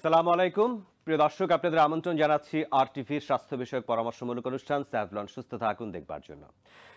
আসসালামু আলাইকুম প্রিয় দর্শক আপনাদের আমন্ত্রণ জানাচ্ছি আর স্বাস্থ্য বিষয়ক পরামর্শমূলক অনুষ্ঠান স্যাভলন সুস্থ থাকুন দেখবার জন্য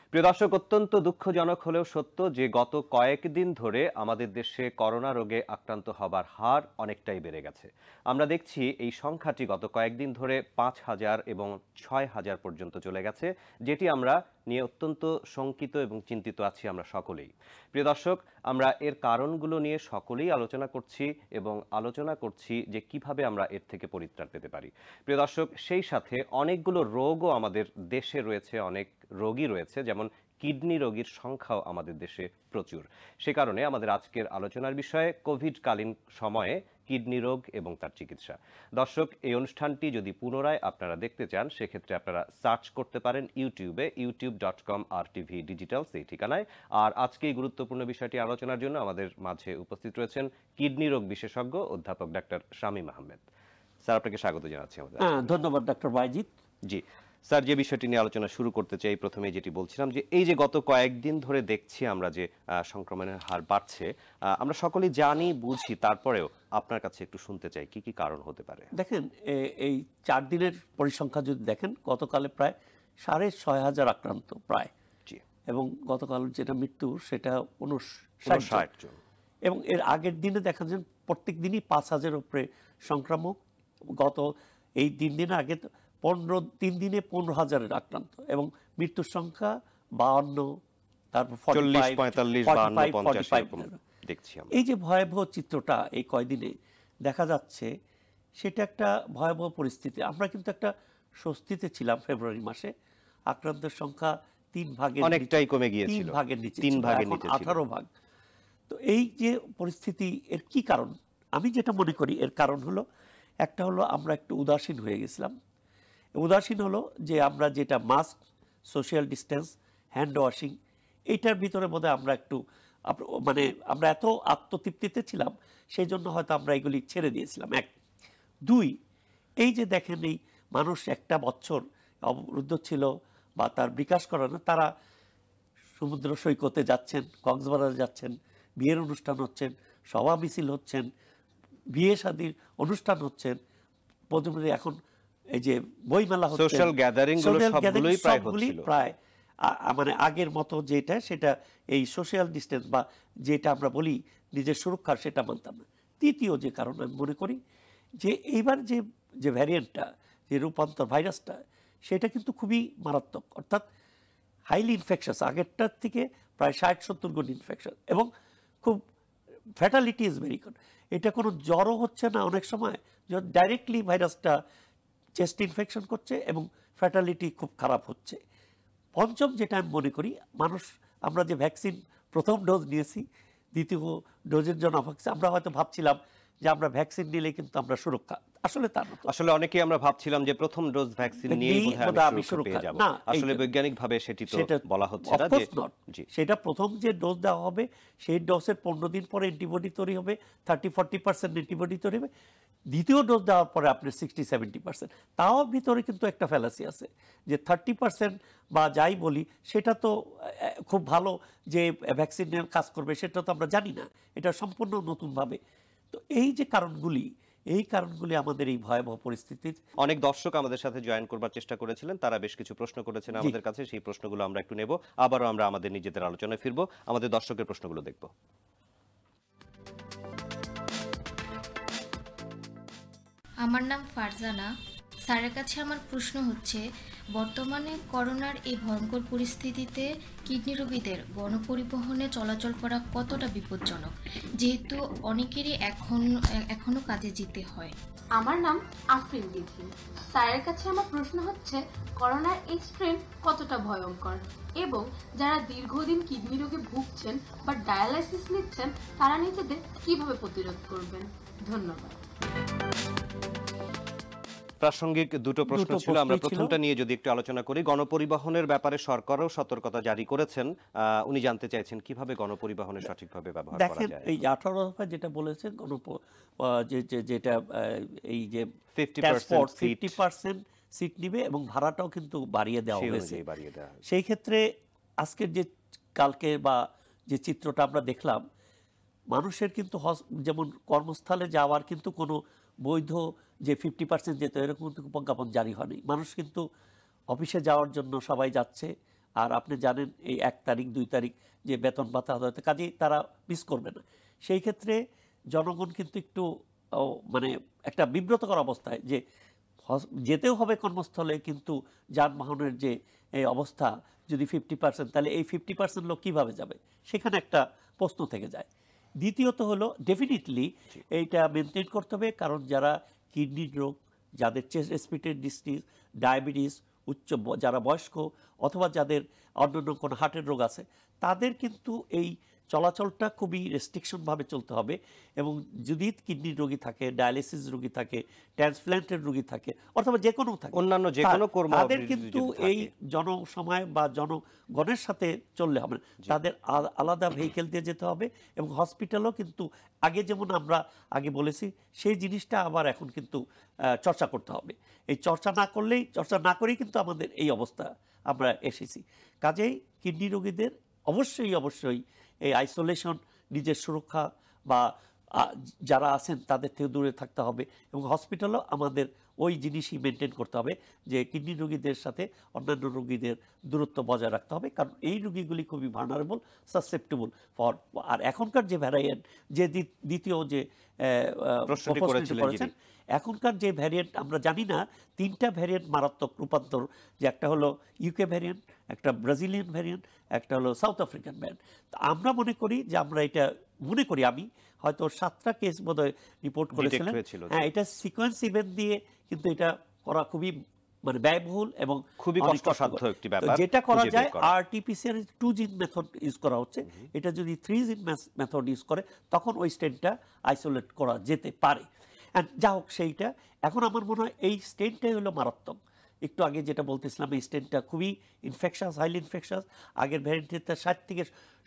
প্রিয় দর্শক অত্যন্ত দুঃখজনক হলেও সত্য যে গত কয়েকদিন ধরে আমাদের দেশে করোনা রোগে আক্রান্ত হবার হার অনেকটাই বেড়ে গেছে আমরা দেখছি এই সংখ্যাটি গত কয়েকদিন ধরে পাঁচ হাজার এবং ছয় হাজার পর্যন্ত চলে গেছে যেটি আমরা নিয়ে অত্যন্ত শঙ্কিত এবং চিন্তিত আছি আমরা সকলেই প্রিয় দর্শক আমরা এর কারণগুলো নিয়ে সকলেই আলোচনা করছি এবং আলোচনা করছি যে কিভাবে আমরা এর থেকে পরিত্রাণ পেতে পারি প্রিয় দর্শক সেই সাথে অনেকগুলো রোগও আমাদের দেশে রয়েছে অনেক রোগী রয়েছে যেমন কিডনি রোগীর সংখ্যাও আমাদের দেশে প্রচুর সে কারণে আমাদের আজকের আলোচনার বিষয়ে কোভিডকালীন সময়ে কিডনি রোগ এবং তার চিকিৎসা দর্শক এই অনুষ্ঠানটি যদি পুনরায় আপনারা দেখতে চান সেক্ষেত্রে আপনারা সার্চ করতে পারেন ইউটিউবে ইউটিউব ডট কম আর টিভি ডিজিটাল সেই ঠিকানায় আর আজকে এই গুরুত্বপূর্ণ বিষয়টি আলোচনার জন্য আমাদের মাঝে উপস্থিত রয়েছেন কিডনি রোগ বিশেষজ্ঞ অধ্যাপক ডাক্তার শামীম আহমেদ স্যার আপনাকে স্বাগত জানাচ্ছি আমাদের হ্যাঁ, ধন্যবাদ ডাক্তার বাইজিৎ জি স্যার যে বিষয়টি নিয়ে আলোচনা শুরু করতে চাই প্রথমে যেটি বলছিলাম যে এই যে গত কয়েকদিন ধরে দেখছি আমরা যে সংক্রমণের হার বাড়ছে আমরা সকলেই জানি বুঝি তারপরেও আপনার কাছে একটু শুনতে চাই কি কি কারণ হতে পারে দেখেন এই চার দিনের পরিসংখ্যা যদি দেখেন গতকালে প্রায় সাড়ে ছয় হাজার আক্রান্ত প্রায় এবং গতকাল যেটা মৃত্যু সেটা উনষাট জন এবং এর আগের দিনে দেখা যায় প্রত্যেক দিনই পাঁচ হাজার উপরে সংক্রামক গত এই দিন দিন আগে পনেরো তিন দিনে পনেরো হাজারের আক্রান্ত এবং মৃত্যুর সংখ্যা বাহান্ন তারপর এই যে ভয়াবহ চিত্রটা এই কয়দিনে দেখা যাচ্ছে সেটা একটা ভয়াবহ পরিস্থিতি আমরা কিন্তু একটা স্বস্তিতে ছিলাম ফেব্রুয়ারি মাসে আক্রান্তের সংখ্যা তিন ভাগে অনেকটাই কমে গিয়েছিল তিন ভাগের নিচে তিন ভাগের নিচে আঠারো ভাগ তো এই যে পরিস্থিতি এর কি কারণ আমি যেটা মনে করি এর কারণ হলো একটা হলো আমরা একটু উদাসীন হয়ে গেছিলাম উদাসীন হলো যে আমরা যেটা mask social distance hand washing এইটার ভিতরে মধ্যে আমরা একটু মানে আমরা এত আত্মতৃপ্তিতে ছিলাম সেই জন্য হয়তো আমরা এগুলি ছেড়ে দিয়েছিলাম এক দুই এই যে দেখেন এই মানুষ একটা বছর অবরুদ্ধ ছিল বা তার বিকাশ করানো তারা সমুদ্র সৈকতে যাচ্ছেন কক্সবাজারে যাচ্ছেন বিয়ের অনুষ্ঠান হচ্ছেন সভা মিছিল হচ্ছেন বিয়ে শাদির অনুষ্ঠান হচ্ছেন প্রথমে এখন এই যে বইমেলা হচ্ছে সোশ্যাল গ্যাদারিং গুলো সবগুলোই প্রায় প্রায় মানে আগের মতো যেটা সেটা এই সোশ্যাল ডিস্টেন্স বা যেটা আমরা বলি নিজের সুরক্ষা সেটা মানতাম না তৃতীয় যে কারণ আমি মনে করি যে এইবার যে যে ভ্যারিয়েন্টটা যে রূপান্তর ভাইরাসটা সেটা কিন্তু খুবই মারাত্মক অর্থাৎ হাইলি ইনফেকশাস আগেরটার থেকে প্রায় ষাট সত্তর গুণ ইনফেকশাস এবং খুব ফ্যাটালিটি ইজ ভেরি গুড এটা কোনো জ্বরও হচ্ছে না অনেক সময় ডাইরেক্টলি ভাইরাসটা চেস্ট ইনফেকশন করছে এবং ফ্যাটালিটি খুব খারাপ হচ্ছে পঞ্চম যেটা আমি মনে করি মানুষ আমরা যে ভ্যাকসিন প্রথম ডোজ নিয়েছি দ্বিতীয় ডোজের জন্য আমরা হয়তো ভাবছিলাম যে আমরা ভ্যাকসিন নিলে কিন্তু আমরা সুরক্ষা আসলে তার আসলে অনেকেই আমরা ভাবছিলাম যে প্রথম ডোজ ভ্যাকসিন নিয়ে বোধহয় আমি সুরক্ষা যাব আসলে বৈজ্ঞানিক ভাবে সেটি তো বলা হচ্ছে না যে সেটা প্রথম যে ডোজ দেওয়া হবে সেই ডোজের 15 দিন পরে অ্যান্টিবডি তৈরি হবে 30 40% অ্যান্টিবডি তৈরি হবে দ্বিতীয় ডোজ দেওয়ার পরে আপনি সিক্সটি সেভেন্টি পার্সেন্ট তাও ভিতরে কিন্তু একটা ফ্যালাসি আছে যে থার্টি পার্সেন্ট বা যাই বলি সেটা তো খুব ভালো যে ভ্যাকসিন কাজ করবে সেটা তো আমরা জানি না এটা সম্পূর্ণ নতুনভাবে তো এই যে কারণগুলি এই কারণগুলি আমাদের এই ভয়াবহ পরিস্থিতির অনেক দর্শক আমাদের সাথে জয়েন করবার চেষ্টা করেছিলেন তারা বেশ কিছু প্রশ্ন করেছেন আমাদের কাছে সেই প্রশ্নগুলো আমরা একটু নেব আবারও আমরা আমাদের নিজেদের আলোচনায় ফিরব আমাদের দর্শকের প্রশ্নগুলো দেখব আমার নাম ফারজানা স্যারের কাছে আমার প্রশ্ন হচ্ছে বর্তমানে করোনার এই ভয়ঙ্কর পরিস্থিতিতে কিডনি রোগীদের গণপরিবহনে চলাচল করা কতটা বিপজ্জনক যেহেতু অনেকেরই এখন এখনও কাজে যেতে হয় আমার নাম আফরিন দিদি স্যারের কাছে আমার প্রশ্ন হচ্ছে করোনার এই স্ট্রেন কতটা ভয়ঙ্কর এবং যারা দীর্ঘদিন কিডনি রোগে ভুগছেন বা ডায়ালাইসিস নিচ্ছেন তারা নিজেদের কিভাবে প্রতিরোধ করবেন ধন্যবাদ প্রাসঙ্গিক দুটো প্রশ্ন ছিল আমরা প্রথমটা নিয়ে যদি একটু আলোচনা করি গণপরিবহনের ব্যাপারে সরকারও সতর্কতা জারি করেছেন উনি জানতে চাইছেন কিভাবে গণপরিবহনে সঠিকভাবে ব্যবহার করা যায় এই 18 দফা যেটা বলেছে গণ যে যেটা এই যে 50% সিট 50% সিট নেবে এবং ভাড়াটাও কিন্তু বাড়িয়ে দেওয়া হয়েছে সেই ক্ষেত্রে আজকের যে কালকে বা যে চিত্রটা আমরা দেখলাম মানুষের কিন্তু যেমন কর্মস্থলে যাওয়ার কিন্তু কোনো বৈধ যে ফিফটি পার্সেন্ট যেত এরকম কিন্তু প্রজ্ঞাপন জারি হয়নি মানুষ কিন্তু অফিসে যাওয়ার জন্য সবাই যাচ্ছে আর আপনি জানেন এই এক তারিখ দুই তারিখ যে বেতন ভাতা হতে কাজেই তারা মিস করবে না সেই ক্ষেত্রে জনগণ কিন্তু একটু মানে একটা বিব্রতকর অবস্থায় যে যেতেও হবে কর্মস্থলে কিন্তু যানবাহনের যে অবস্থা যদি ফিফটি পার্সেন্ট তাহলে এই ফিফটি পার্সেন্ট লোক কীভাবে যাবে সেখানে একটা প্রশ্ন থেকে যায় দ্বিতীয়ত হলো ডেফিনেটলি এইটা মেনটেন করতে হবে কারণ যারা কিডনির রোগ যাদের চেস্ট স্পিটের ডিস্টিজ ডায়াবেটিস উচ্চ যারা বয়স্ক অথবা যাদের অন্যান্য কোনো হার্টের রোগ আছে তাদের কিন্তু এই চলাচলটা খুবই রেস্ট্রিকশনভাবে চলতে হবে এবং যদি কিডনি রোগী থাকে ডায়ালিসিস রোগী থাকে ট্রান্সপ্লান্টের রোগী থাকে অথবা যে কোনো থাকে অন্যান্য যে কোনো তাদের কিন্তু এই জনসময় বা জনগণের সাথে চললে হবে না তাদের আলাদা ভেহিকেল দিয়ে যেতে হবে এবং হসপিটালও কিন্তু আগে যেমন আমরা আগে বলেছি সেই জিনিসটা আবার এখন কিন্তু চর্চা করতে হবে এই চর্চা না করলেই চর্চা না করেই কিন্তু আমাদের এই অবস্থা আমরা এসেছি কাজেই কিডনি রোগীদের অবশ্যই অবশ্যই এই আইসোলেশন নিজের সুরক্ষা বা যারা আছেন তাদের থেকে দূরে থাকতে হবে এবং হসপিটালও আমাদের ওই জিনিসই মেনটেন করতে হবে যে কিডনি রোগীদের সাথে অন্যান্য রোগীদের দূরত্ব বজায় রাখতে হবে কারণ এই রোগীগুলি খুবই ভার্নারেবল সাসেপ্টেবল ফর আর এখনকার যে ভ্যারাইয়েন্ট যে দ্বিতীয় যে করেছেন এখনকার যে ভ্যারিয়েন্ট আমরা জানি না তিনটা ভ্যারিয়েন্ট মারাত্মক রূপান্তর যে একটা হলো ইউকে ভ্যারিয়েন্ট একটা ব্রাজিলিয়ান ভ্যারিয়েন্ট একটা হলো সাউথ আফ্রিকান ভ্যারিয়েন্ট আমরা মনে করি যে আমরা এটা মনে করি আমি হয়তো সাতটা কেস বোধহয় রিপোর্ট করেছিলাম হ্যাঁ এটা সিকোয়েন্স ইভেন্ট দিয়ে কিন্তু এটা করা খুবই মানে ব্যয়বহুল এবং খুবই কষ্টসাধ্য একটি ব্যাপার যেটা করা যায় RTPCR two gene method use করা হচ্ছে এটা যদি থ্রি জিন মেথড ইউজ করে তখন ওই স্টেনটা আইসোলেট করা যেতে পারে অ্যান্ড যা হোক সেইটা এখন আমার মনে হয় এই স্টেনটাই হলো মারাত্মক একটু আগে যেটা বলতেছিলাম এই স্টেনটা খুবই ইনফেকশাস হাইলি ইনফেকশাস আগের তার ষাট থেকে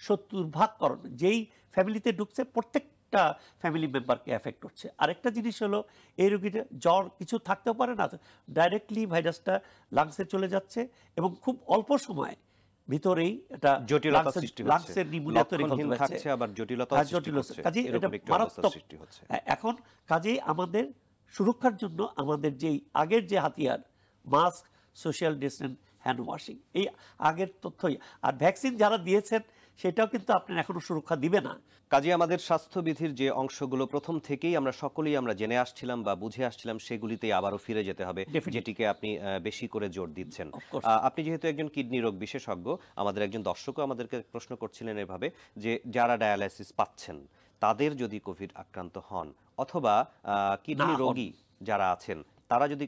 সত্তর ভাগ করণ যেই ফ্যামিলিতে ঢুকছে প্রত্যেকটা ফ্যামিলি মেম্বারকে অ্যাফেক্ট করছে আরেকটা জিনিস হলো এই রোগীটা জ্বর কিছু থাকতেও পারে না ডাইরেক্টলি ভাইরাসটা লাংসে চলে যাচ্ছে এবং খুব অল্প সময়ে ভিতরেই এটা হ্যাঁ, জটিলতা সৃষ্টি হচ্ছে লাক্সের নিমুনিয়া তৈরি করতে থাকছে আবার জটিলতা সৃষ্টি হচ্ছে কাজেই এটা মারাত্মক সৃষ্টি হচ্ছে হ্যাঁ, এখন কাজেই আমাদের সুরক্ষার জন্য আমাদের যেই আগের যে হাতিয়ার mask social distance hand washing এই আগের তথ্যই আর ভ্যাকসিন যারা দিয়েছেন সেটাও কিন্তু আপনার এখনও সুরক্ষা দিবে না কাজে আমাদের স্বাস্থ্যবিধির যে অংশগুলো প্রথম থেকেই আমরা সকলেই আমরা জেনে আসছিলাম বা বুঝে আসছিলাম সেগুলিতে আবারও ফিরে যেতে হবে যেটিকে আপনি বেশি করে জোর দিচ্ছেন আপনি যেহেতু একজন কিডনি রোগ বিশেষজ্ঞ আমাদের একজন দর্শকও আমাদেরকে প্রশ্ন করছিলেন এভাবে যে যারা ডায়ালাইসিস পাচ্ছেন তাদের যদি কোভিড আক্রান্ত হন অথবা কিডনি রোগী যারা আছেন তারা যদি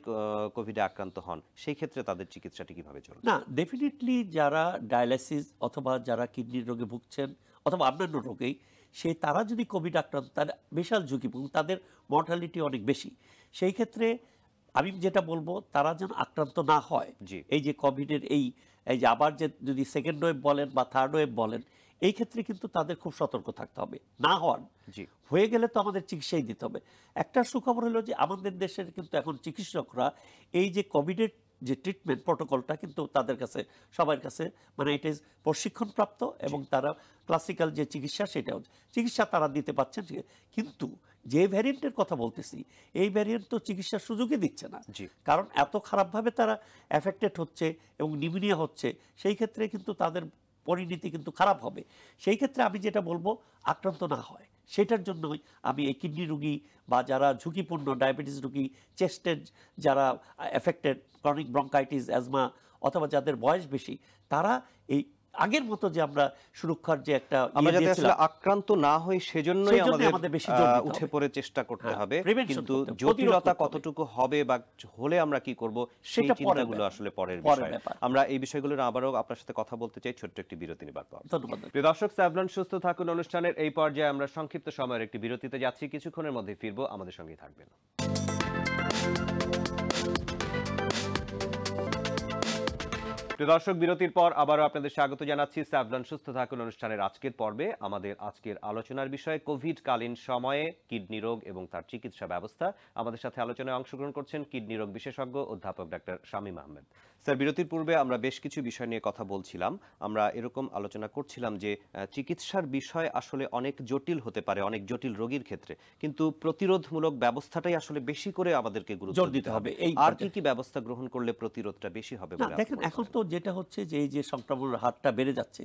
কোভিডে আক্রান্ত হন সেই ক্ষেত্রে তাদের চিকিৎসাটি কিভাবে চলবে না ডেফিনেটলি যারা ডায়ালিসিস অথবা যারা কিডনির রোগে ভুগছেন অথবা অন্যান্য রোগেই সেই তারা যদি কোভিড আক্রান্ত তার বিশাল ঝুঁকি তাদের মর্টালিটি অনেক বেশি সেই ক্ষেত্রে আমি যেটা বলবো তারা যেন আক্রান্ত না হয় এই যে কোভিডের এই এই যে আবার যে যদি সেকেন্ড ওয়েভ বলেন বা থার্ড ওয়েভ বলেন এই ক্ষেত্রে কিন্তু তাদের খুব সতর্ক থাকতে হবে না হন হয়ে গেলে তো আমাদের চিকিৎসাই দিতে হবে একটা সুখবর হলো যে আমাদের দেশের কিন্তু এখন চিকিৎসকরা এই যে কোভিডের যে ট্রিটমেন্ট প্রটোকলটা কিন্তু তাদের কাছে সবার কাছে মানে এটা প্রশিক্ষণপ্রাপ্ত এবং তারা ক্লাসিক্যাল যে চিকিৎসা সেটাও চিকিৎসা তারা দিতে পারছেন কিন্তু যে ভ্যারিয়েন্টের কথা বলতেছি এই ভ্যারিয়েন্ট তো চিকিৎসার সুযোগই দিচ্ছে না কারণ এত খারাপভাবে তারা অ্যাফেক্টেড হচ্ছে এবং নিমিনিয়া হচ্ছে সেই ক্ষেত্রে কিন্তু তাদের পরিণতি কিন্তু খারাপ হবে সেই ক্ষেত্রে আমি যেটা বলবো আক্রান্ত না হয় সেটার জন্যই আমি এই কিডনি রুগী বা যারা ঝুঁকিপূর্ণ ডায়াবেটিস রুগী চেস্টের যারা এফেক্টেড ক্রনিক ব্রঙ্কাইটিস অ্যাজমা অথবা যাদের বয়স বেশি তারা এই আগের মতো যে আমরা সুরক্ষার যে একটা ইয়ে আক্রান্ত না হয় সেজন্যই আমাদের বেশি উঠে পড়ে চেষ্টা করতে হ্যাঁ, হবে কিন্তু জটিলতা কতটুকু হবে বা হলে আমরা কি করব সেই চিন্তাগুলো আসলে পরের বিষয় আমরা এই বিষয়গুলো আবারও আপনার সাথে কথা বলতে চাই ছোট্ট একটি বিরতি নিবার পর প্রিয় দর্শক স্যাভলন সুস্থ থাকুন অনুষ্ঠানের এই পর্যায়ে আমরা সংক্ষিপ্ত সময়ের একটি বিরতিতে যাচ্ছি কিছুক্ষণের মধ্যে ফিরবো আমাদের সঙ্গে থাকবেন দর্শক বিরতির পর আবারও আপনাদের স্বাগত জানাচ্ছি স্যাভলন সুস্থ থাকুন অনুষ্ঠানের আজকের পর্বে আমাদের আজকের আলোচনার বিষয় কোভিডকালীন সময়ে কিডনি রোগ এবং তার চিকিৎসা ব্যবস্থা আমাদের সাথে আলোচনায় অংশগ্রহণ করছেন কিডনি রোগ বিশেষজ্ঞ অধ্যাপক ডাক্তার শামীম আহমেদ স্যার বিরতির পূর্বে আমরা বেশ কিছু বিষয় নিয়ে কথা বলছিলাম আমরা এরকম আলোচনা করছিলাম যে চিকিৎসার বিষয় আসলে অনেক জটিল হতে পারে অনেক জটিল রোগীর ক্ষেত্রে কিন্তু প্রতিরোধমূলক ব্যবস্থাটাই আসলে বেশি করে আমাদেরকে গুরুত্ব দিতে হবে এই আর কি কি ব্যবস্থা গ্রহণ করলে প্রতিরোধটা বেশি হবে দেখেন এখন তো যেটা হচ্ছে যে এই যে সংক্রমণের হারটা বেড়ে যাচ্ছে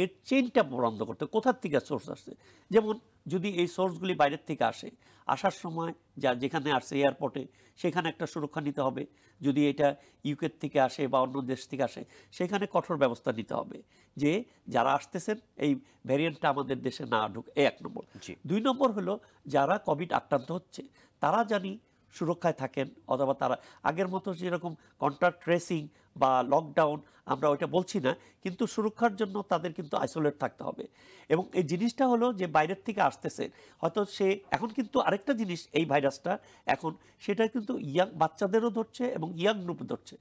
এর চেনটা বন্ধ করতে কোথার থেকে সোর্স আসছে যেমন যদি এই সোর্সগুলি বাইরের থেকে আসে আসার সময় যা যেখানে আসছে এয়ারপোর্টে সেখানে একটা সুরক্ষা নিতে হবে যদি এটা ইউকের থেকে আসে বা অন্য দেশ থেকে আসে সেখানে কঠোর ব্যবস্থা নিতে হবে যে যারা আসতেছেন এই ভ্যারিয়েন্টটা আমাদের দেশে না ঢুক এই এক নম্বর দুই নম্বর হলো যারা কোভিড আক্রান্ত হচ্ছে তারা জানি সুরক্ষায় থাকেন অথবা তারা আগের মতো যেরকম কন্ট্রাক্ট ট্রেসিং বা লকডাউন আমরা ওইটা বলছি না কিন্তু সুরক্ষার জন্য তাদের কিন্তু আইসোলেট থাকতে হবে এবং এই জিনিসটা হলো যে বাইরের থেকে আসতেছে হয়তো সে এখন কিন্তু আরেকটা জিনিস এই ভাইরাসটা এখন সেটা কিন্তু ইয়াং বাচ্চাদেরও ধরছে এবং ইয়াং গ্রুপ ধরছে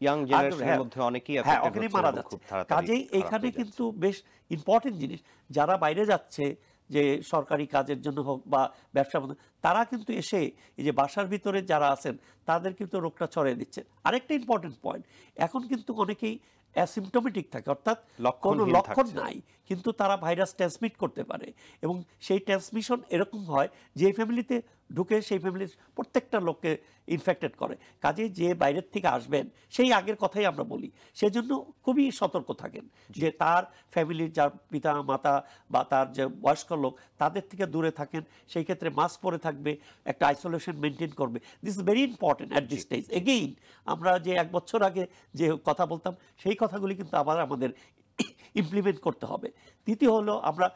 হ্যাঁ, অনেকেই হ্যাঁ, মারা যাচ্ছে কাজেই এখানে কিন্তু বেশ ইম্পর্টেন্ট জিনিস যারা বাইরে যাচ্ছে যে সরকারি কাজের জন্য হোক বা ব্যবসা তারা কিন্তু এসে এই যে বাসার ভিতরে যারা আছেন তাদের কিন্তু রোগটা ছড়িয়ে দিচ্ছে আরেকটা ইম্পর্টেন্ট পয়েন্ট এখন কিন্তু অনেকেই অ্যাসিমটোমেটিক থাকে অর্থাৎ কোনো লক্ষণ নাই কিন্তু তারা ভাইরাস ট্রান্সমিট করতে পারে এবং সেই ট্রান্সমিশন এরকম হয় যে ফ্যামিলিতে ঢুকে সেই ফ্যামিলির প্রত্যেকটা লোককে ইনফেক্টেড করে কাজে যে বাইরের থেকে আসবেন সেই আগের কথাই আমরা বলি সেজন্য খুবই সতর্ক থাকেন যে তার ফ্যামিলির যার পিতা মাতা বা তার যে বয়স্ক লোক তাদের থেকে দূরে থাকেন সেই ক্ষেত্রে মাস্ক পরে থাকবে একটা আইসোলেশন মেনটেন করবে this very important at this stage again আমরা যে এক বছর আগে যে কথা বলতাম সেই কথাগুলি কিন্তু আবার আমাদের ইমপ্লিমেন্ট করতে হবে তৃতীয় হলো আমরা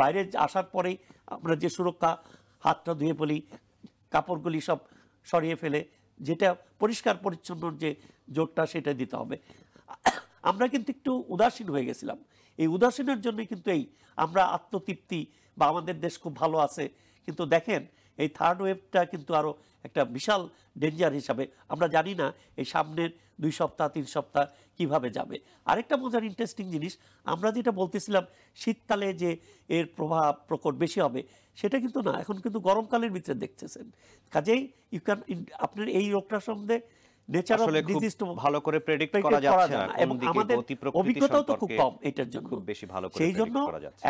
বাইরে আসার পরেই আমরা যে সুরক্ষা হাতটা ধুয়ে ফেলি কাপড়গুলি সব সরিয়ে ফেলে যেটা পরিষ্কার পরিচ্ছন্ন যে জোরটা সেটা দিতে হবে আমরা কিন্তু একটু উদাসীন হয়ে গেছিলাম এই উদাসীনের জন্য কিন্তু এই আমরা আত্মতৃপ্তি বা আমাদের দেশ খুব ভালো আছে কিন্তু দেখেন এই থার্ড ওয়েভটা কিন্তু আরও একটা বিশাল ডেঞ্জার হিসাবে আমরা জানি না এই সামনের দুই সপ্তাহ তিন সপ্তাহ কিভাবে যাবে আরেকটা মজার ইন্টারেস্টিং জিনিস আমরা যেটা বলতেছিলাম শীতকালে যে এর প্রভাব প্রকট বেশি হবে সেটা কিন্তু না এখন কিন্তু গরমকালের ভিতরে দেখতেছেন কাজেই ইউ ক্যান আপনার এই রোগটা সম্বন্ধে নেচার অফ ডিজিজ তো ভালো করে প্রেডিক্ট করা যাচ্ছে না এবং আমাদের অভিজ্ঞতাও তো খুব কম এটার জন্য খুব বেশি ভালো করে সেই জন্য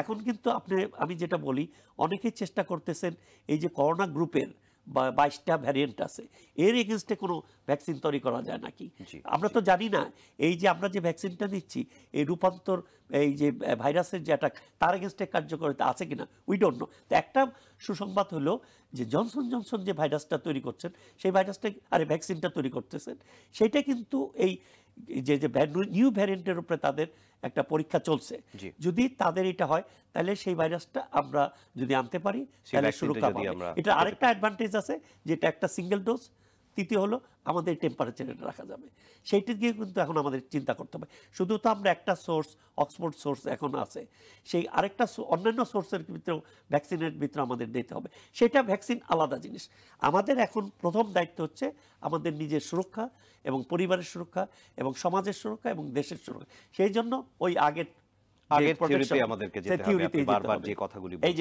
এখন কিন্তু আপনি আমি যেটা বলি অনেকেই চেষ্টা করতেছেন এই যে করোনা গ্রুপের বা বাইশটা ভ্যারিয়েন্ট আছে এর এগেনস্টে কোনো ভ্যাকসিন তৈরি করা যায় নাকি আমরা তো জানি না এই যে আমরা যে ভ্যাকসিনটা দিচ্ছি এই রূপান্তর এই যে ভাইরাসের যে অ্যাটাক তার এগেনস্টে কার্যকরিতা আছে কিনা উই ডোন্ট নো তো একটা সুসংবাদ হলো যে জনসন জনসন যে ভাইরাসটা তৈরি করছেন সেই ভাইরাসটা আরে ভ্যাকসিনটা তৈরি করতেছেন সেটা কিন্তু এই যে যে নিউ ভ্যারিয়েন্টের উপরে তাদের একটা পরীক্ষা চলছে যদি তাদের এটা হয় তাহলে সেই ভাইরাসটা আমরা যদি আনতে পারি তাহলে সুরক্ষা পাবো এটা আরেকটা অ্যাডভান্টেজ আছে যেটা একটা সিঙ্গেল ডোজ তৃতীয় হলো আমাদের টেম্পারেচারে রাখা যাবে দিয়ে কিন্তু এখন আমাদের চিন্তা করতে হবে শুধু তো আমরা একটা সোর্স অক্সফোর্ড সোর্স এখন আছে সেই আরেকটা অন্যান্য সোর্সের ভিতরেও ভ্যাকসিনের ভিতরে আমাদের দিতে হবে সেটা ভ্যাকসিন আলাদা জিনিস আমাদের এখন প্রথম দায়িত্ব হচ্ছে আমাদের নিজের সুরক্ষা এবং পরিবারের সুরক্ষা এবং সমাজের সুরক্ষা এবং দেশের সুরক্ষা সেই জন্য ওই আগের আমরা শুনেছি যে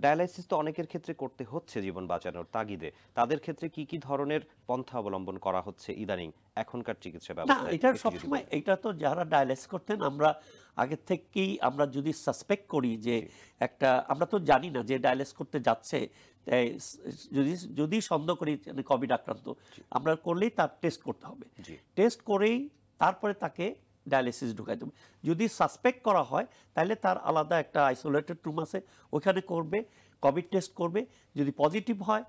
ডায়ালাইসিস তো অনেকের ক্ষেত্রে করতে হচ্ছে জীবন বাঁচানোর তাগিদে তাদের ক্ষেত্রে কি কি ধরনের পন্থা অবলম্বন করা হচ্ছে ইদানিং এখনকার চিকিৎসা ব্যবস্থা এটা সবসময় এটা তো যারা ডায়ালাইসিস করতেন আমরা আগে থেকেই আমরা যদি সাসপেক্ট করি যে একটা আমরা তো জানি না যে ডায়ালিস করতে যাচ্ছে যদি যদি সন্দেহ করি কোভিড আক্রান্ত আমরা করলেই তার টেস্ট করতে হবে টেস্ট করেই তারপরে তাকে ডায়ালিসিস ঢুকাই দেবে যদি সাসপেক্ট করা হয় তাহলে তার আলাদা একটা আইসোলেটেড রুম আছে ওইখানে করবে কোভিড টেস্ট করবে যদি পজিটিভ হয়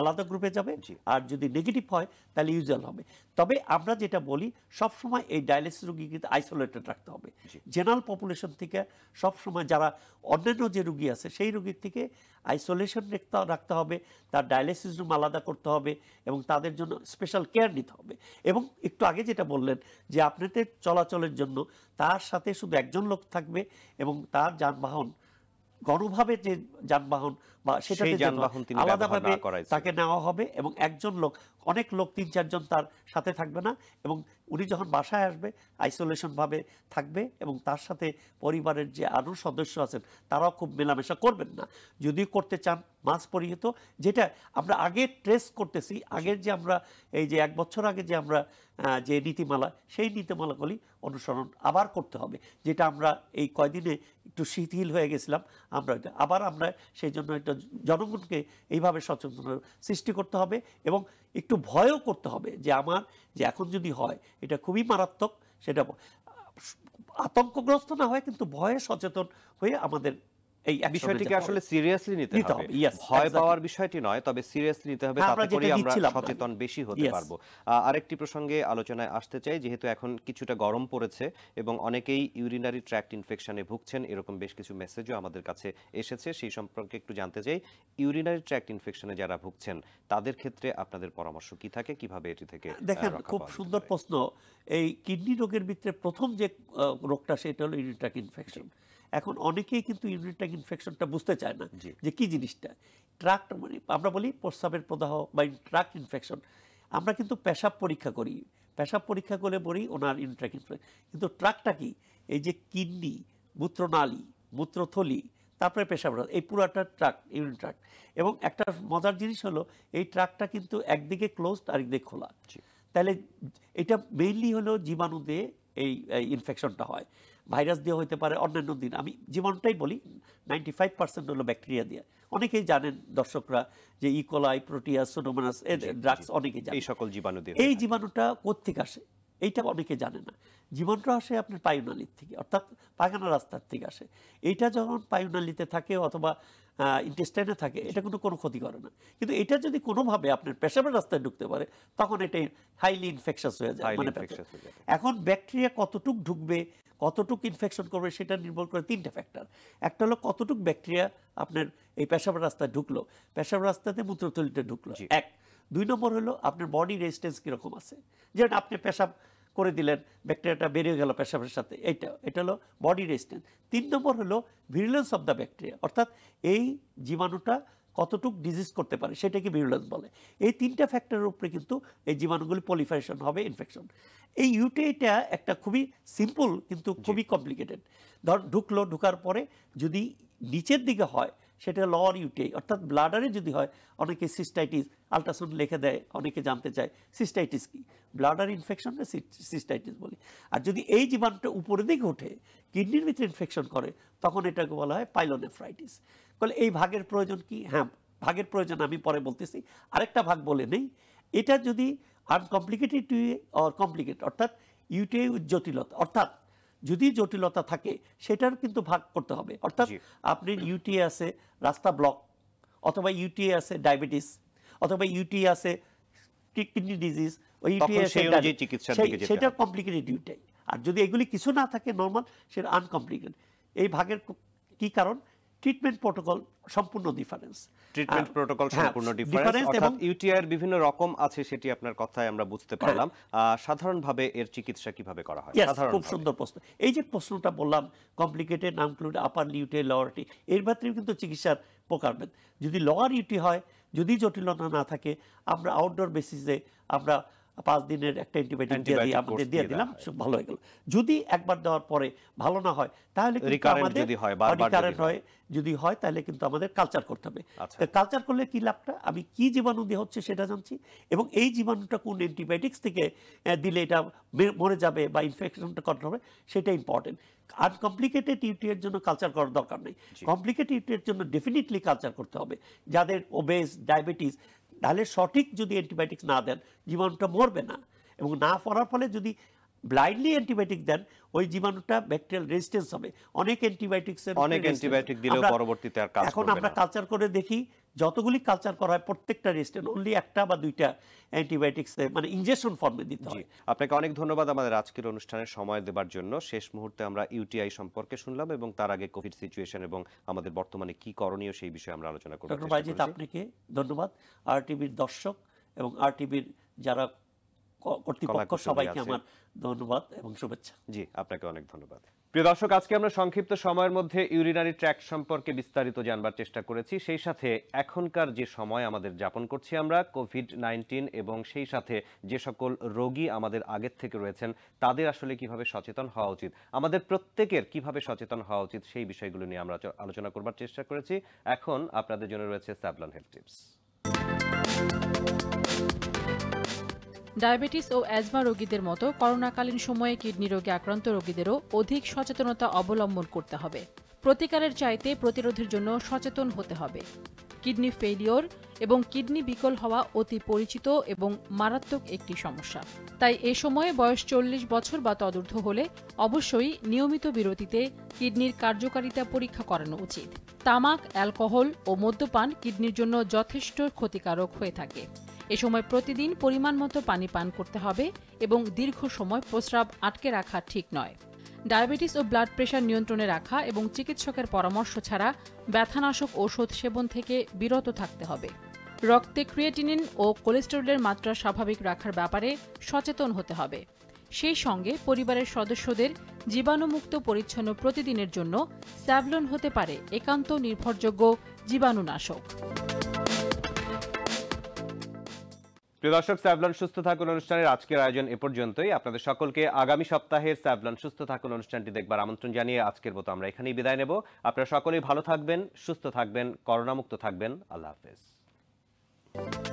আলাদা গ্রুপে যাবে আর যদি নেগেটিভ হয় তাহলে ইউজুয়াল হবে তবে আমরা যেটা বলি সবসময় এই ডায়ালিসিস রুগী কিন্তু আইসোলেটেড রাখতে হবে জেনারেল পপুলেশন থেকে সবসময় যারা অন্যান্য যে রুগী আছে সেই রুগীর থেকে আইসোলেশন রাখতে হবে তার ডায়ালিসিস রুম আলাদা করতে হবে এবং তাদের জন্য স্পেশাল কেয়ার নিতে হবে এবং একটু আগে যেটা বললেন যে আপনাদের চলাচলের জন্য তার সাথে শুধু একজন লোক থাকবে এবং তার যানবাহন গণভাবে যে যানবাহন বা সেটাতে যানবাহন তিনি আলাদাভাবে তাকে নেওয়া হবে এবং একজন লোক অনেক লোক তিন চারজন তার সাথে থাকবে না এবং উনি যখন বাসায় আসবে আইসোলেশনভাবে থাকবে এবং তার সাথে পরিবারের যে আরও সদস্য আছেন তারাও খুব মেলামেশা করবেন না যদি করতে চান মাস্ক পরিহিত যেটা আমরা আগে ট্রেস করতেছি আগের যে আমরা এই যে এক বছর আগে যে আমরা যে নীতিমালা সেই নীতিমালাগুলি অনুসরণ আবার করতে হবে যেটা আমরা এই কয়দিনে একটু শিথিল হয়ে গেছিলাম আমরা আবার আমরা সেই জন্য একটা জনগণকে এইভাবে সচেতন সৃষ্টি করতে হবে এবং একটু ভয়ও করতে হবে যে আমার যে এখন যদি হয় এটা খুবই মারাত্মক সেটা আতঙ্কগ্রস্ত না হয় কিন্তু ভয়ে সচেতন হয়ে আমাদের এই বিষয়টিকে আসলে সিরিয়াসলি নিতে হবে ভয় পাওয়ার বিষয়টি নয় তবে সিরিয়াসলি নিতে হবে তাতে করে আমরা সচেতন বেশি হতে পারবো আরেকটি প্রসঙ্গে আলোচনায় আসতে চাই যেহেতু এখন কিছুটা গরম পড়েছে এবং অনেকেই ইউরিনারি ট্র্যাক্ট ইনফেকশনে ভুগছেন এরকম বেশ কিছু মেসেজও আমাদের কাছে এসেছে সেই সম্পর্কে একটু জানতে চাই ইউরিনারি ট্র্যাক্ট ইনফেকশনে যারা ভুগছেন তাদের ক্ষেত্রে আপনাদের পরামর্শ কি থাকে কিভাবে এটি থেকে দেখেন খুব সুন্দর প্রশ্ন এই কিডনি রোগের ভিতরে প্রথম যে রোগটা সেটা হলো ইউরিন ট্র্যাক্ট ইনফেকশন এখন অনেকেই কিন্তু ট্র্যাক ইনফেকশনটা বুঝতে চায় না যে কি জিনিসটা ট্রাক মানে আমরা বলি প্রস্রাবের প্রদাহ বা ট্রাক ইনফেকশন আমরা কিন্তু পেশাব পরীক্ষা করি পেশাব পরীক্ষা করে বলি ওনার ইনট্রাক ইনফেকশন কিন্তু ট্রাকটা কি এই যে কিডনি মূত্রনালী মূত্রথলি তারপরে পেশাব এই একটা ট্রাক ইউরিন ট্রাক এবং একটা মজার জিনিস হলো এই ট্রাকটা কিন্তু একদিকে ক্লোজড আরেকদিকে খোলা তাহলে এটা মেইনলি হলো জীবাণু দিয়ে এই ইনফেকশনটা হয় ভাইরাস দিয়ে হইতে পারে অন্যান্য দিন আমি জীবনটাই বলি নাইনটি ফাইভ পার্সেন্ট হলো ব্যাকটেরিয়া দিয়ে অনেকেই জানেন দর্শকরা যে ইকোলাই e. প্রোটিয়া এ ড্রাগস অনেকেই জানেন এই সকল জীবাণু দিয়ে এই জীবাণুটা কোথেকে আসে এইটা অনেকে জানে না জীবনটা আসে আপনার পায়ুনালির থেকে অর্থাৎ পায়খানা রাস্তার থেকে আসে এইটা যখন পায়ুনালিতে থাকে অথবা ইন্টেস্টাইনে থাকে এটা কোনো কোনো ক্ষতি করে না কিন্তু এটা যদি কোনোভাবে আপনার পেশাবের রাস্তায় ঢুকতে পারে তখন এটা হাইলি ইনফেকশাস হয়ে যায় মানে এখন ব্যাকটেরিয়া কতটুক ঢুকবে কতটুক ইনফেকশন করবে সেটা নির্ভর করে তিনটা ফ্যাক্টর একটা হলো কতটুক ব্যাকটেরিয়া আপনার এই পেশাবের রাস্তায় ঢুকলো পেশাবের রাস্তাতে মূত্রথলিতে ঢুকলো এক দুই নম্বর হলো আপনার বডি রেজিস্ট্যান্স কীরকম আছে যেমন আপনি পেশাব করে দিলেন ব্যাকটেরিয়াটা বেরিয়ে গেল পেশাবের সাথে এটা এটা হলো বডি রেজিস্ট্যান্স তিন নম্বর হলো ভিরিলেন্স অফ দ্য ব্যাকটেরিয়া অর্থাৎ এই জীবাণুটা কতটুক ডিজিজ করতে পারে সেটাকে ভিরুলেন্স বলে এই তিনটা ফ্যাক্টরের উপরে কিন্তু এই জীবাণুগুলি পলিফারেশন হবে ইনফেকশন এই ইউটিআইটা একটা খুবই সিম্পল কিন্তু খুবই কমপ্লিকেটেড ধর ঢুকলো ঢুকার পরে যদি নিচের দিকে হয় সেটা ল ইউটিআই অর্থাৎ ব্লাডারে যদি হয় অনেকে সিস্টাইটিস আলট্রাসাউন্ড লেখে দেয় অনেকে জানতে চায় সিস্টাইটিস কি ব্লাডার ইনফেকশন সিস্টাইটিস বলি আর যদি এই জীবাণুটা উপরে দিকে ওঠে কিডনির ভিতরে ইনফেকশন করে তখন এটাকে বলা হয় পাইলোনেফ্রাইটিস বলে এই ভাগের প্রয়োজন কি হ্যাঁ ভাগের প্রয়োজন আমি পরে বলতেছি আরেকটা ভাগ বলে নেই এটা যদি আনকমপ্লিকেটেড ইউটিআই অর কমপ্লিকেট অর্থাৎ ইউটিআই জটিলতা অর্থাৎ যদি জটিলতা থাকে সেটার কিন্তু ভাগ করতে হবে অর্থাৎ আপনি ইউটি আছে রাস্তা ব্লক অথবা ইউটি আছে ডায়াবেটিস অথবা ইউটি আছে কিডনি ডিজিজ ওই ইউটিএ সেটা কমপ্লিকেটেড ইউটাই আর যদি এগুলি কিছু না থাকে নর্মাল সেটা আনকমপ্লিকেটেড এই ভাগের কি কারণ ট্রিটমেন্ট প্রোটোকল সম্পূর্ণ ডিফারেন্স ট্রিটমেন্ট প্রোটোকল সম্পূর্ণ ডিফারেন্স এবং ইউটিআই এর বিভিন্ন রকম আছে সেটি আপনার কথায় আমরা বুঝতে হ্যাঁ। পারলাম সাধারণভাবে এর চিকিৎসা কিভাবে করা হয় সাধারণ খুব সুন্দর প্রশ্ন এই যে প্রশ্নটা বললাম কমপ্লিকেটেড নাম ক্লুড আপার লিউটে লোয়ারটি এর মাত্রেও কিন্তু চিকিৎসার প্রকারভেদ যদি লোয়ার ইউটি হয় যদি জটিলতা না থাকে আমরা আউটডোর বেসিসে আমরা পাঁচ দিনের একটা অ্যান্টিবায়োটিক দিয়ে দিয়ে আমাদের দিয়ে দিলাম ভালো হয়ে গেল যদি একবার দেওয়ার পরে ভালো না হয় তাহলে রিকারেন্ট হয় যদি হয় তাহলে কিন্তু আমাদের কালচার করতে হবে কালচার আচ্ছা। করলে কি লাভটা আমি কি জীবাণু দিয়ে হচ্ছে সেটা জানছি এবং এই জীবাণুটা কোন অ্যান্টিবায়োটিক্স থেকে দিলে এটা মরে যাবে বা ইনফেকশনটা কন্ট্রোল হবে সেটা ইম্পর্টেন্ট আর কমপ্লিকেটেড ইউটিএর জন্য কালচার করার দরকার নেই কমপ্লিকেটেড ইউটিএর জন্য ডেফিনেটলি কালচার করতে হবে যাদের ওবেস ডায়াবেটিস তাহলে সঠিক যদি অ্যান্টিবায়োটিক্স না দেন জীবাণুটা মরবে না এবং না পড়ার ফলে যদি ব্লাইন্ডলি অ্যান্টিবায়োটিক দেন ওই জীবাণুটা ব্যাকটেরিয়াল রেজিস্ট্যান্স হবে অনেক অ্যান্টিবায়োটিক্স অনেক অ্যান্টিবায়োটিক দিলেও পরবর্তীতে আর কাজ এখন আমরা কালচার করে দেখি যতগুলি কালচার করা হয় প্রত্যেকটা রেজিস্ট্যান্ট অনলি একটা বা দুইটা অ্যান্টিবায়োটিক্স মানে ইনজেকশন ফর্মে দিতে হয় আপনাকে অনেক ধন্যবাদ আমাদের আজকের অনুষ্ঠানে সময় দেবার জন্য শেষ মুহূর্তে আমরা ইউটিআই সম্পর্কে শুনলাম এবং তার আগে কোভিড সিচুয়েশন এবং আমাদের বর্তমানে কি করণীয় সেই বিষয়ে আমরা আলোচনা করব ডক্টর আপনাকে ধন্যবাদ আর টিভির দর্শক এবং আর টিভির যারা কর্তৃপক্ষ সবাইকে আমার ধন্যবাদ এবং শুভেচ্ছা জি আপনাকে অনেক ধন্যবাদ প্রিয় দর্শক আজকে আমরা সংক্ষিপ্ত সময়ের মধ্যে ইউরিনারি ট্র্যাক সম্পর্কে বিস্তারিত জানবার চেষ্টা করেছি সেই সাথে এখনকার যে সময় আমাদের যাপন করছি আমরা কোভিড নাইন্টিন এবং সেই সাথে যে সকল রোগী আমাদের আগের থেকে রয়েছেন তাদের আসলে কিভাবে সচেতন হওয়া উচিত আমাদের প্রত্যেকের কিভাবে সচেতন হওয়া উচিত সেই বিষয়গুলো নিয়ে আমরা আলোচনা করবার চেষ্টা করেছি এখন আপনাদের জন্য রয়েছে স্যাবলন হেলথ টিপস ডায়াবেটিস ও অ্যাজমা রোগীদের মতো করোনাকালীন সময়ে কিডনি রোগে আক্রান্ত রোগীদেরও অধিক সচেতনতা অবলম্বন করতে হবে প্রতিকারের চাইতে প্রতিরোধের জন্য সচেতন হতে হবে কিডনি ফেলিওর এবং কিডনি বিকল হওয়া অতি পরিচিত এবং মারাত্মক একটি সমস্যা তাই এ সময়ে বয়স চল্লিশ বছর বা তদূর্ধ হলে অবশ্যই নিয়মিত বিরতিতে কিডনির কার্যকারিতা পরীক্ষা করানো উচিত তামাক অ্যালকোহল ও মদ্যপান কিডনির জন্য যথেষ্ট ক্ষতিকারক হয়ে থাকে এ সময় প্রতিদিন পরিমাণ মতো পানি পান করতে হবে এবং দীর্ঘ সময় প্রস্রাব আটকে রাখা ঠিক নয় ডায়াবেটিস ও ব্লাড প্রেশার নিয়ন্ত্রণে রাখা এবং চিকিৎসকের পরামর্শ ছাড়া ব্যথানাশক ওষুধ সেবন থেকে বিরত থাকতে হবে রক্তে ক্রিয়েটিনিন ও কোলেস্টেরলের মাত্রা স্বাভাবিক রাখার ব্যাপারে সচেতন হতে হবে সেই সঙ্গে পরিবারের সদস্যদের জীবাণুমুক্ত পরিচ্ছন্ন প্রতিদিনের জন্য স্যাভলন হতে পারে একান্ত নির্ভরযোগ্য জীবাণুনাশক প্রিয় দর্শক স্যাভলন সুস্থ থাকুন অনুষ্ঠানের আজকের আয়োজন এ পর্যন্তই আপনাদের সকলকে আগামী সপ্তাহের স্যাভলন সুস্থ থাকুন অনুষ্ঠানটি দেখবার আমন্ত্রণ জানিয়ে আজকের মতো আমরা এখানেই বিদায় নেব আপনারা সকলেই ভালো থাকবেন সুস্থ থাকবেন করোনামুক্ত থাকবেন আল্লাহ হাফেজ